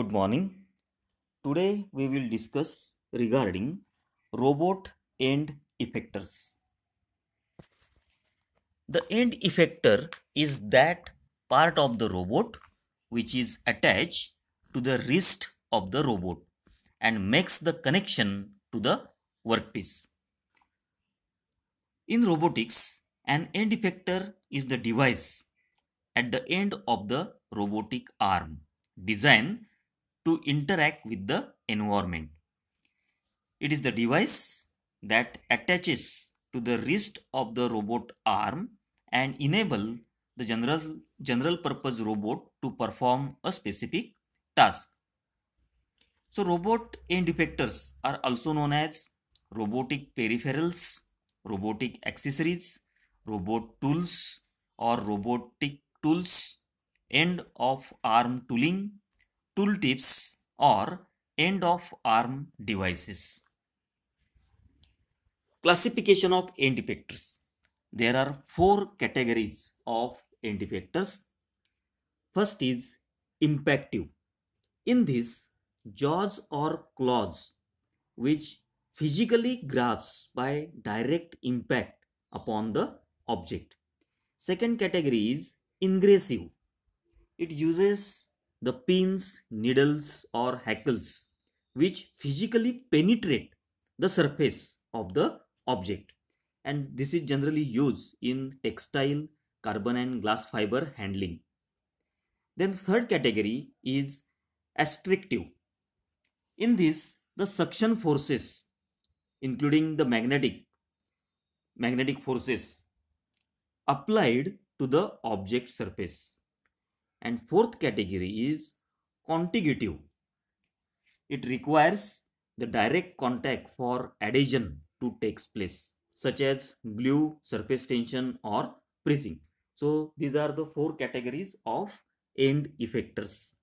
good morning today we will discuss regarding robot end effectors the end effector is that part of the robot which is attached to the wrist of the robot and makes the connection to the workpiece in robotics an end effector is the device at the end of the robotic arm designed to interact with the environment. It is the device that attaches to the wrist of the robot arm and enable the general, general purpose robot to perform a specific task. So robot end effectors are also known as robotic peripherals, robotic accessories, robot tools or robotic tools, end of arm tooling, tooltips or end of arm devices. Classification of end effectors. There are four categories of end effectors. First is impactive. In this, jaws or claws which physically grasps by direct impact upon the object. Second category is ingressive. It uses the pins, needles, or hackles which physically penetrate the surface of the object. And this is generally used in textile, carbon and glass fiber handling. Then third category is astrictive. In this, the suction forces, including the magnetic, magnetic forces applied to the object surface. And fourth category is contigutive. It requires the direct contact for adhesion to takes place such as glue, surface tension or pressing. So these are the four categories of end effectors.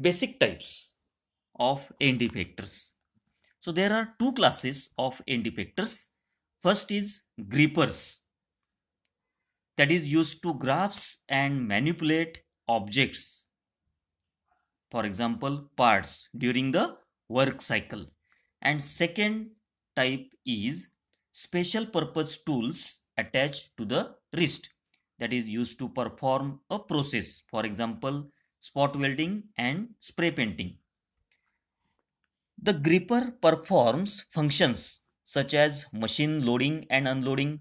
Basic types of end effectors. So there are two classes of end effectors. First is grippers that is used to grasp and manipulate objects, for example, parts during the work cycle. And second type is special purpose tools attached to the wrist that is used to perform a process, for example, spot welding and spray painting. The gripper performs functions such as machine loading and unloading,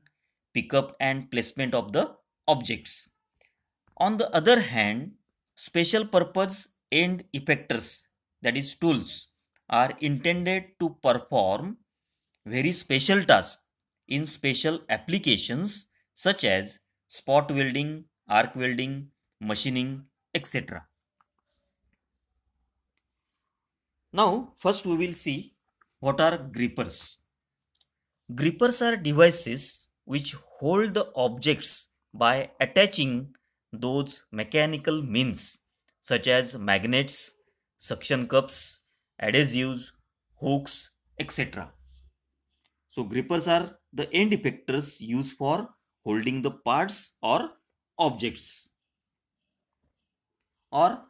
pickup and placement of the objects. On the other hand, special purpose end effectors that is tools are intended to perform very special tasks in special applications such as spot welding, arc welding, machining, etc. Now, first we will see what are grippers. Grippers are devices which hold the objects by attaching those mechanical means such as magnets, suction cups, adhesives, hooks, etc. So grippers are the end effectors used for holding the parts or objects or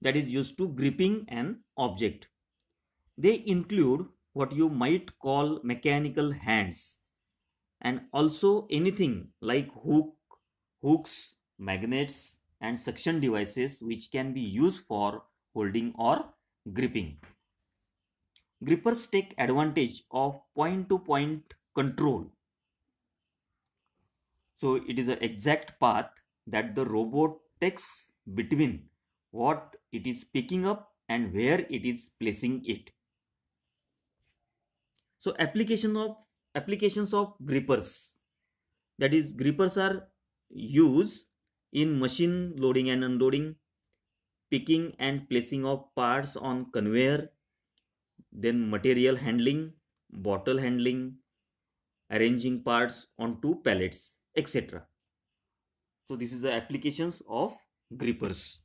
that is used to gripping an object. They include what you might call mechanical hands and also anything like hook, hooks, magnets and suction devices which can be used for holding or gripping. Grippers take advantage of point to point control. So it is the exact path that the robot takes between what it is picking up and where it is placing it. So application of applications of grippers. That is, grippers are used in machine loading and unloading, picking and placing of parts on conveyor, then material handling, bottle handling, arranging parts onto pallets, etc. So this is the applications of grippers.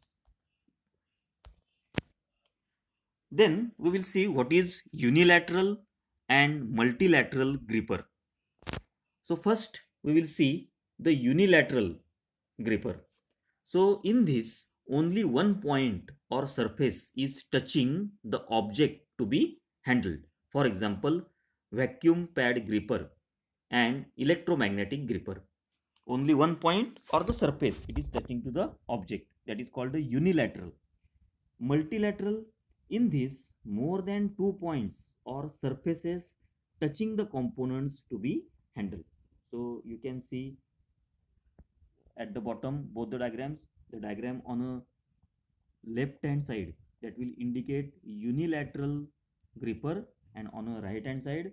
Then we will see what is unilateral and multilateral gripper. So first we will see the unilateral gripper. So in this only one point or surface is touching the object to be handled. For example, vacuum pad gripper and electromagnetic gripper. Only one point or the surface it is touching to the object that is called the unilateral. Multilateral in this more than two points or surfaces touching the components to be handled. So you can see at the bottom both the diagrams, the diagram on a left hand side that will indicate unilateral gripper and on a right hand side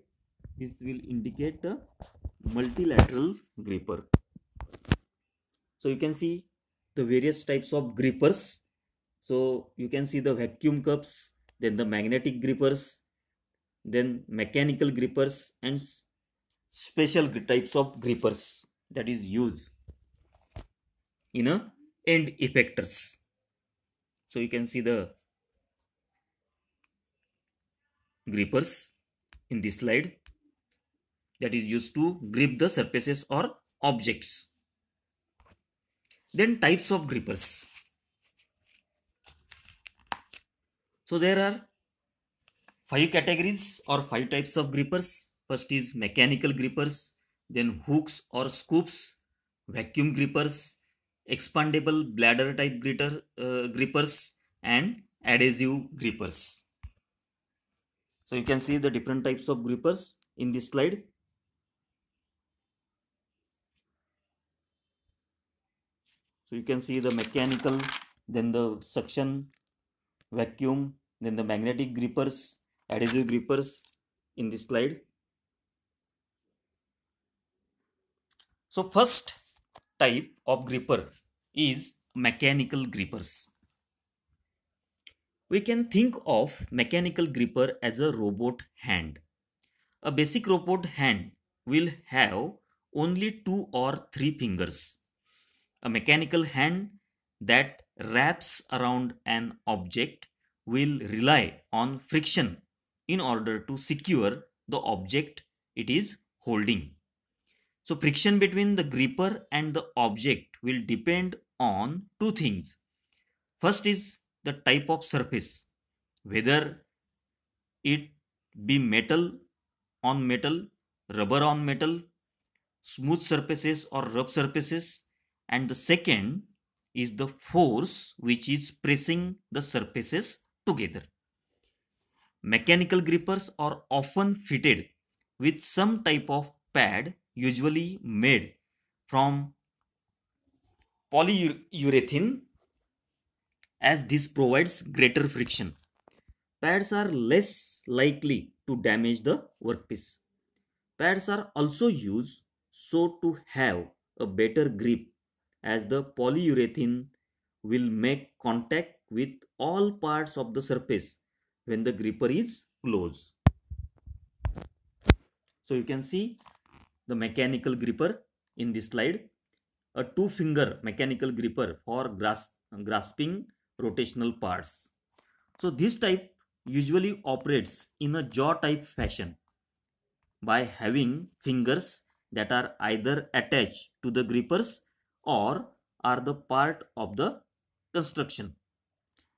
this will indicate the multilateral gripper. So you can see the various types of grippers. So you can see the vacuum cups, then the magnetic grippers, then mechanical grippers and special types of grippers that is used in a end effectors. So you can see the grippers in this slide that is used to grip the surfaces or objects. Then types of grippers. So there are five categories or five types of grippers. First is mechanical grippers, then hooks or scoops, vacuum grippers, expandable bladder type gritter, uh, grippers and adhesive grippers. So you can see the different types of grippers in this slide. So you can see the mechanical, then the suction vacuum, then the magnetic grippers, adhesive grippers in this slide. So first type of gripper is mechanical grippers. We can think of mechanical gripper as a robot hand. A basic robot hand will have only two or three fingers. A mechanical hand that wraps around an object will rely on friction in order to secure the object it is holding. So friction between the gripper and the object will depend on two things. First is the type of surface, whether it be metal on metal, rubber on metal, smooth surfaces or rough surfaces. And the second is the force which is pressing the surfaces together. Mechanical grippers are often fitted with some type of pad usually made from polyurethane as this provides greater friction. Pads are less likely to damage the workpiece. Pads are also used so to have a better grip as the polyurethane will make contact with all parts of the surface when the gripper is closed. So you can see the mechanical gripper in this slide. A two finger mechanical gripper for grasp, grasping rotational parts. So this type usually operates in a jaw type fashion by having fingers that are either attached to the grippers or are the part of the construction.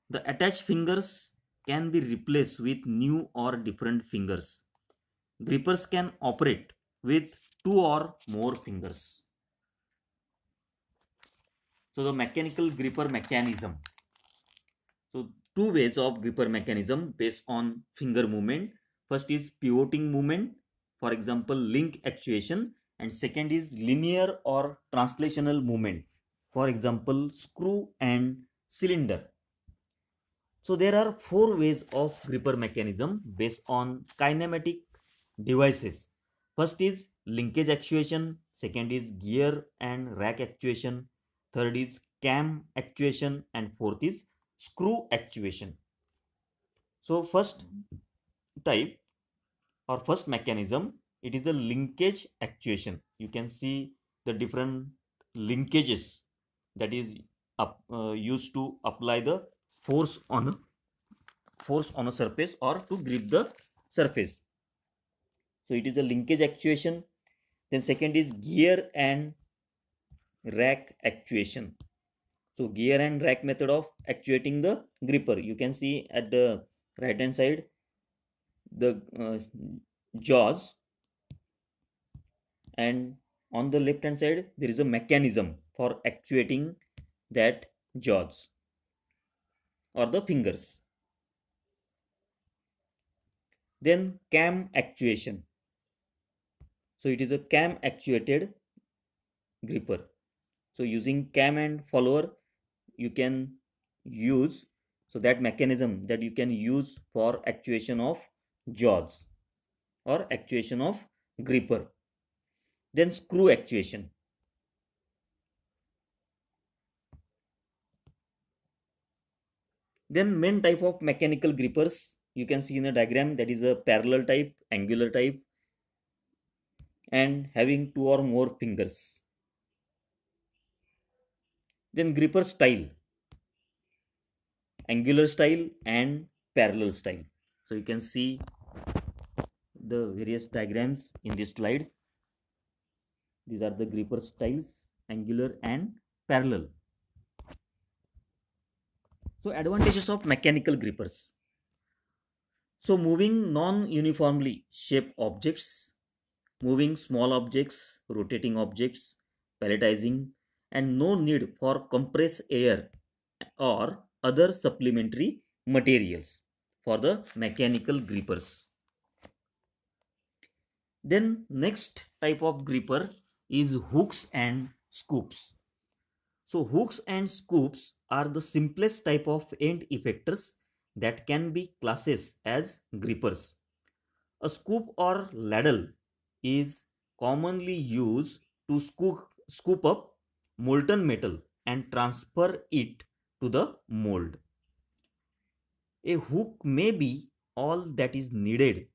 The attached fingers can be replaced with new or different fingers. Grippers can operate with two or more fingers. So the mechanical gripper mechanism. So two ways of gripper mechanism based on finger movement. First is pivoting movement. For example, link actuation and second is linear or translational movement for example screw and cylinder so there are four ways of gripper mechanism based on kinematic devices first is linkage actuation second is gear and rack actuation third is cam actuation and fourth is screw actuation so first type or first mechanism it is a linkage actuation you can see the different linkages that is up, uh, used to apply the force on a force on a surface or to grip the surface so it is a linkage actuation then second is gear and rack actuation so gear and rack method of actuating the gripper you can see at the right hand side the uh, jaws and on the left hand side there is a mechanism for actuating that jaws or the fingers then cam actuation so it is a cam actuated gripper so using cam and follower you can use so that mechanism that you can use for actuation of jaws or actuation of gripper then screw actuation. Then main type of mechanical grippers you can see in the diagram that is a parallel type, angular type and having two or more fingers. Then gripper style, angular style and parallel style. So you can see the various diagrams in this slide these are the gripper styles angular and parallel so advantages of mechanical grippers so moving non uniformly shaped objects moving small objects rotating objects palletizing and no need for compressed air or other supplementary materials for the mechanical grippers then next type of gripper is hooks and scoops. So hooks and scoops are the simplest type of end effectors that can be classes as grippers. A scoop or ladle is commonly used to scoop, scoop up molten metal and transfer it to the mold. A hook may be all that is needed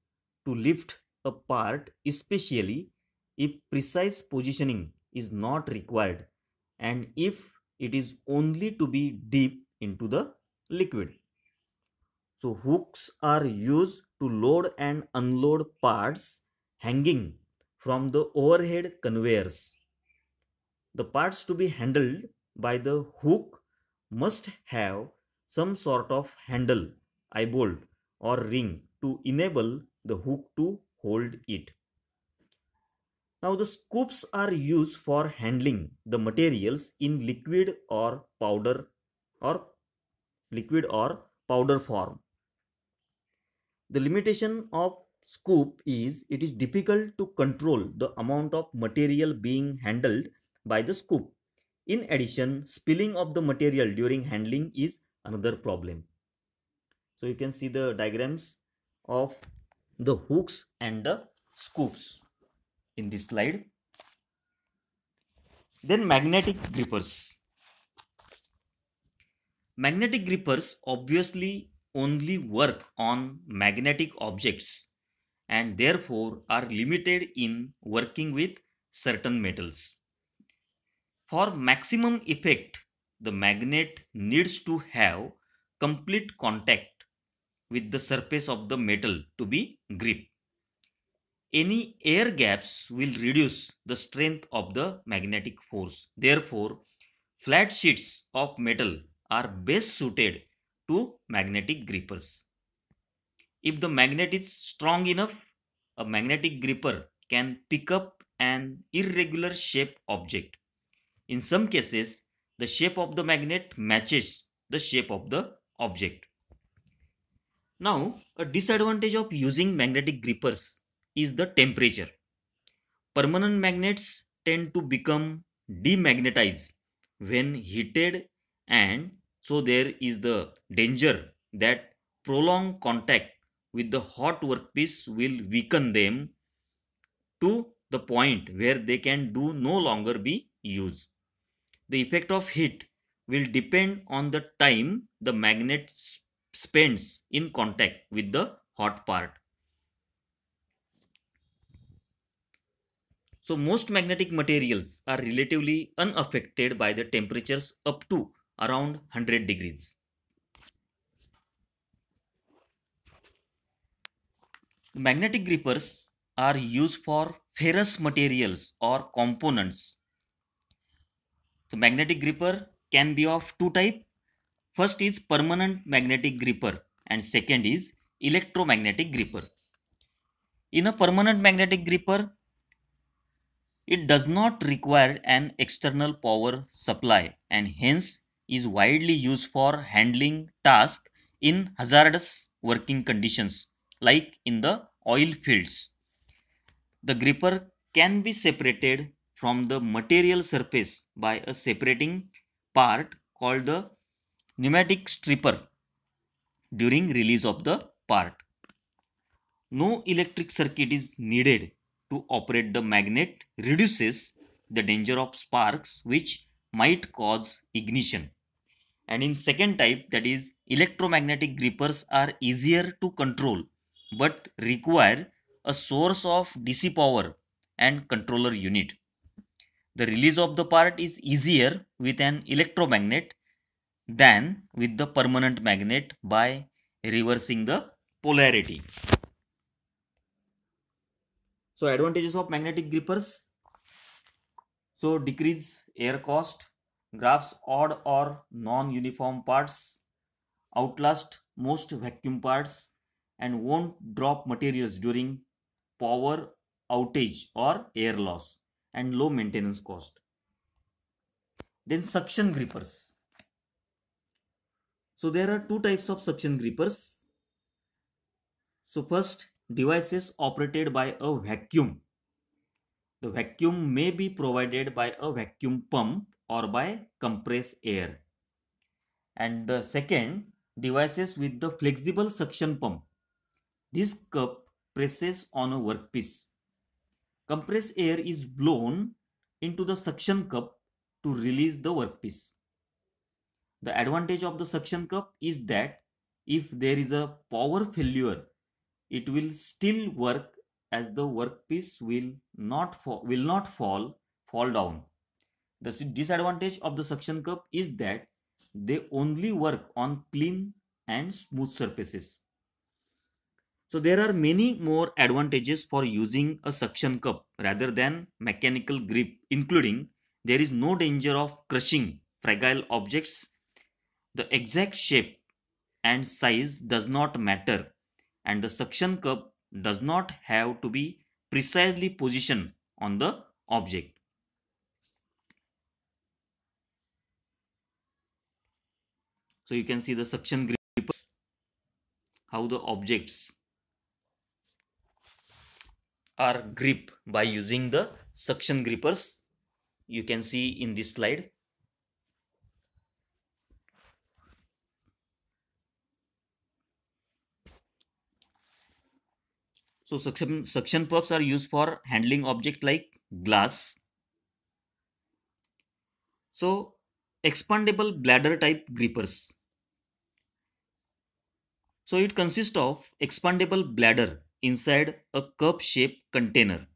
to lift a part especially if precise positioning is not required and if it is only to be deep into the liquid. So hooks are used to load and unload parts hanging from the overhead conveyors. The parts to be handled by the hook must have some sort of handle, eye bolt or ring to enable the hook to hold it. Now the scoops are used for handling the materials in liquid or powder or liquid or powder form. The limitation of scoop is it is difficult to control the amount of material being handled by the scoop. In addition, spilling of the material during handling is another problem. So you can see the diagrams of the hooks and the scoops in this slide. Then magnetic grippers. Magnetic grippers obviously only work on magnetic objects and therefore are limited in working with certain metals. For maximum effect, the magnet needs to have complete contact with the surface of the metal to be gripped any air gaps will reduce the strength of the magnetic force. Therefore, flat sheets of metal are best suited to magnetic grippers. If the magnet is strong enough, a magnetic gripper can pick up an irregular shape object. In some cases, the shape of the magnet matches the shape of the object. Now, a disadvantage of using magnetic grippers is the temperature. Permanent magnets tend to become demagnetized when heated and so there is the danger that prolonged contact with the hot workpiece will weaken them to the point where they can do no longer be used. The effect of heat will depend on the time the magnet spends in contact with the hot part. So most magnetic materials are relatively unaffected by the temperatures up to around 100 degrees. Magnetic grippers are used for ferrous materials or components. So magnetic gripper can be of two type. First is permanent magnetic gripper and second is electromagnetic gripper. In a permanent magnetic gripper, it does not require an external power supply and hence is widely used for handling tasks in hazardous working conditions like in the oil fields. The gripper can be separated from the material surface by a separating part called the pneumatic stripper during release of the part. No electric circuit is needed to operate the magnet reduces the danger of sparks which might cause ignition. And in second type that is electromagnetic grippers are easier to control but require a source of DC power and controller unit. The release of the part is easier with an electromagnet than with the permanent magnet by reversing the polarity. So advantages of magnetic grippers. So decrease air cost, grabs odd or non-uniform parts, outlast most vacuum parts and won't drop materials during power outage or air loss and low maintenance cost. Then suction grippers. So there are two types of suction grippers. So first devices operated by a vacuum. The vacuum may be provided by a vacuum pump or by compressed air. And the second, devices with the flexible suction pump. This cup presses on a workpiece. Compressed air is blown into the suction cup to release the workpiece. The advantage of the suction cup is that if there is a power failure it will still work as the workpiece will not fall, will not fall fall down. The disadvantage of the suction cup is that they only work on clean and smooth surfaces. So there are many more advantages for using a suction cup rather than mechanical grip including there is no danger of crushing fragile objects. The exact shape and size does not matter and the suction cup does not have to be precisely positioned on the object. So you can see the suction grippers, how the objects are grip by using the suction grippers. You can see in this slide. So suction, suction puffs are used for handling object like glass. So expandable bladder type grippers. So it consists of expandable bladder inside a cup shaped container.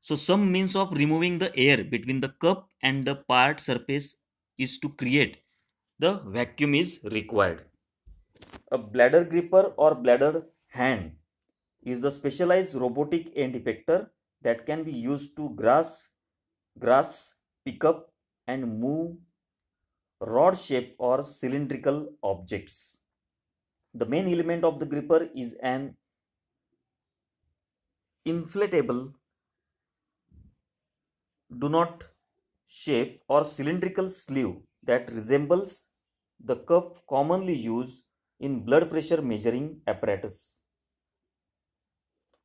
So some means of removing the air between the cup and the part surface is to create the vacuum is required. A bladder gripper or bladder hand is the specialized robotic end effector that can be used to grasp, grasp, pick up and move rod shape or cylindrical objects. The main element of the gripper is an inflatable do not shape or cylindrical sleeve that resembles the cup commonly used in blood pressure measuring apparatus.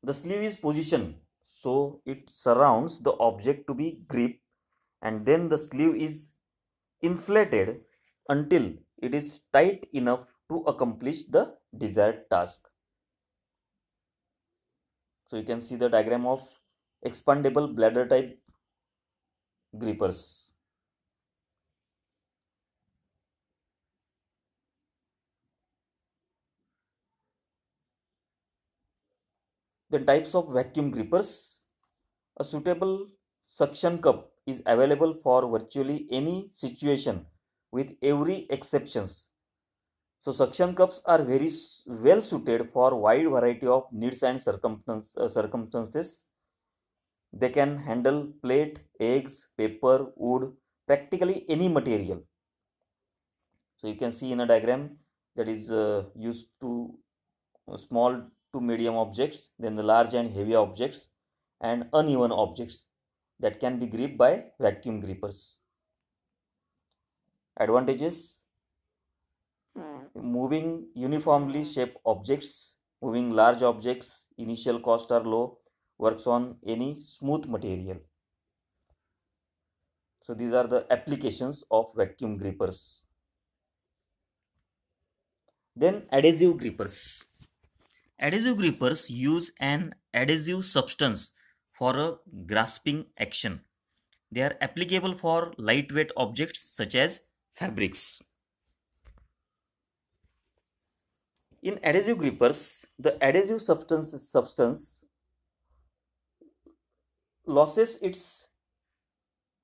The sleeve is position. So it surrounds the object to be gripped, and then the sleeve is inflated until it is tight enough to accomplish the desired task. So you can see the diagram of expandable bladder type grippers. Then types of vacuum grippers. A suitable suction cup is available for virtually any situation with every exceptions. So suction cups are very well suited for wide variety of needs and uh, circumstances. They can handle plate, eggs, paper, wood, practically any material. So you can see in a diagram that is uh, used to uh, small to medium objects, then the large and heavy objects and uneven objects that can be gripped by vacuum grippers. Advantages hmm. Moving uniformly shaped objects, moving large objects, initial costs are low, works on any smooth material. So these are the applications of vacuum grippers. Then adhesive grippers. Adhesive grippers use an adhesive substance for a grasping action. They are applicable for lightweight objects such as fabrics. In adhesive grippers, the adhesive substance, substance loses its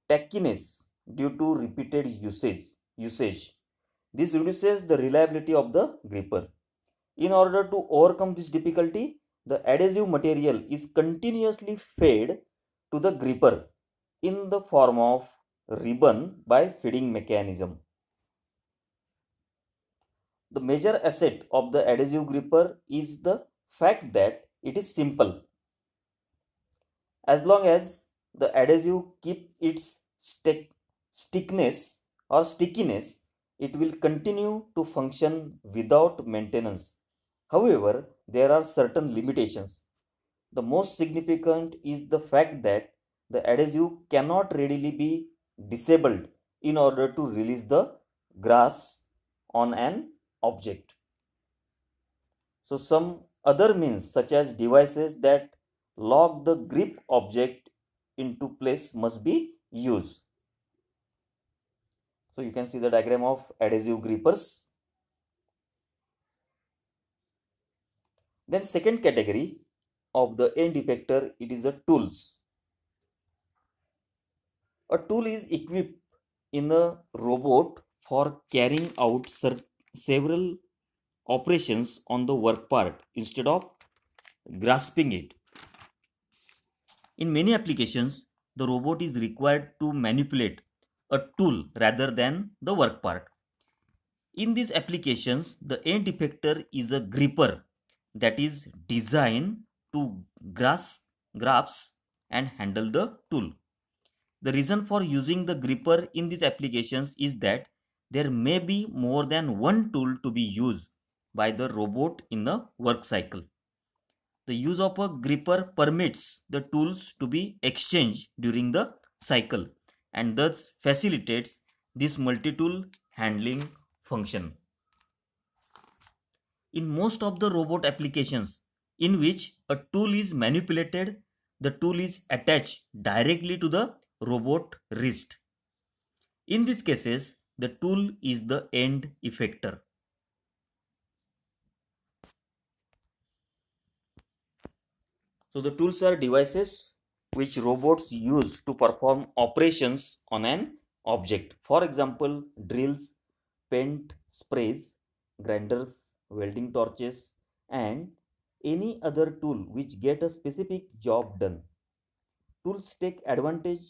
tackiness due to repeated usage. usage. This reduces the reliability of the gripper. In order to overcome this difficulty, the adhesive material is continuously fed to the gripper in the form of ribbon by feeding mechanism. The major asset of the adhesive gripper is the fact that it is simple. As long as the adhesive keep its stick stickness or stickiness, it will continue to function without maintenance However, there are certain limitations. The most significant is the fact that the adhesive cannot readily be disabled in order to release the grasp on an object. So some other means such as devices that lock the grip object into place must be used. So you can see the diagram of adhesive grippers Then second category of the end effector, it is the tools. A tool is equipped in a robot for carrying out several operations on the work part instead of grasping it. In many applications, the robot is required to manipulate a tool rather than the work part. In these applications, the end effector is a gripper that is designed to grasp, grasp and handle the tool. The reason for using the gripper in these applications is that there may be more than one tool to be used by the robot in the work cycle. The use of a gripper permits the tools to be exchanged during the cycle and thus facilitates this multi-tool handling function. In most of the robot applications in which a tool is manipulated, the tool is attached directly to the robot wrist. In these cases, the tool is the end effector. So the tools are devices which robots use to perform operations on an object. For example, drills, paint sprays, grinders, welding torches and any other tool which get a specific job done. Tools take advantage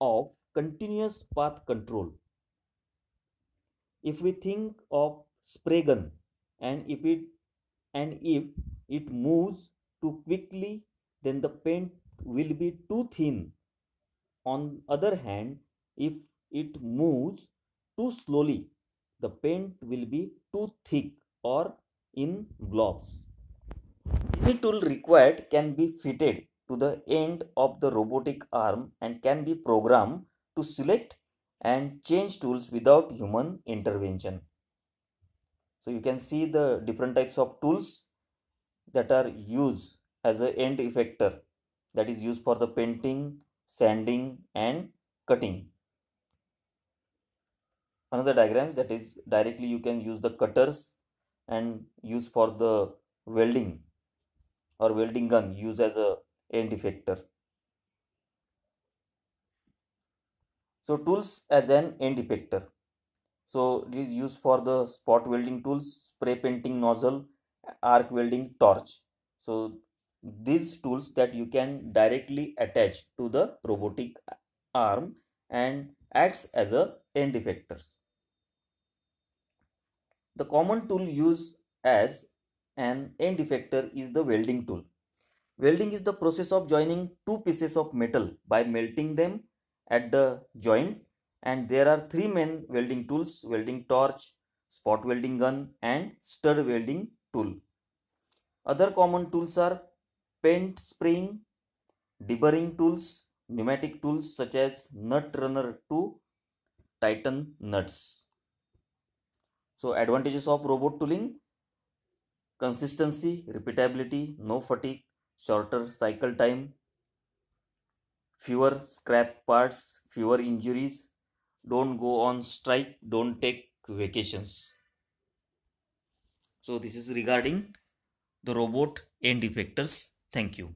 of continuous path control. If we think of spray gun and if it and if it moves too quickly then the paint will be too thin. On other hand, if it moves too slowly, the paint will be too thick or in blocks. Any tool required can be fitted to the end of the robotic arm and can be programmed to select and change tools without human intervention. So you can see the different types of tools that are used as an end effector that is used for the painting, sanding and cutting. Another diagram that is directly you can use the cutters and used for the welding or welding gun used as a end effector. So tools as an end effector. So it is used for the spot welding tools, spray painting nozzle, arc welding torch. So these tools that you can directly attach to the robotic arm and acts as a end effectors. The common tool used as an end effector is the welding tool. Welding is the process of joining two pieces of metal by melting them at the joint and there are three main welding tools welding torch, spot welding gun and stud welding tool. Other common tools are paint spraying, deburring tools, pneumatic tools such as nut runner to tighten nuts. So advantages of robot tooling, consistency, repeatability, no fatigue, shorter cycle time, fewer scrap parts, fewer injuries, don't go on strike, don't take vacations. So this is regarding the robot end effectors. Thank you.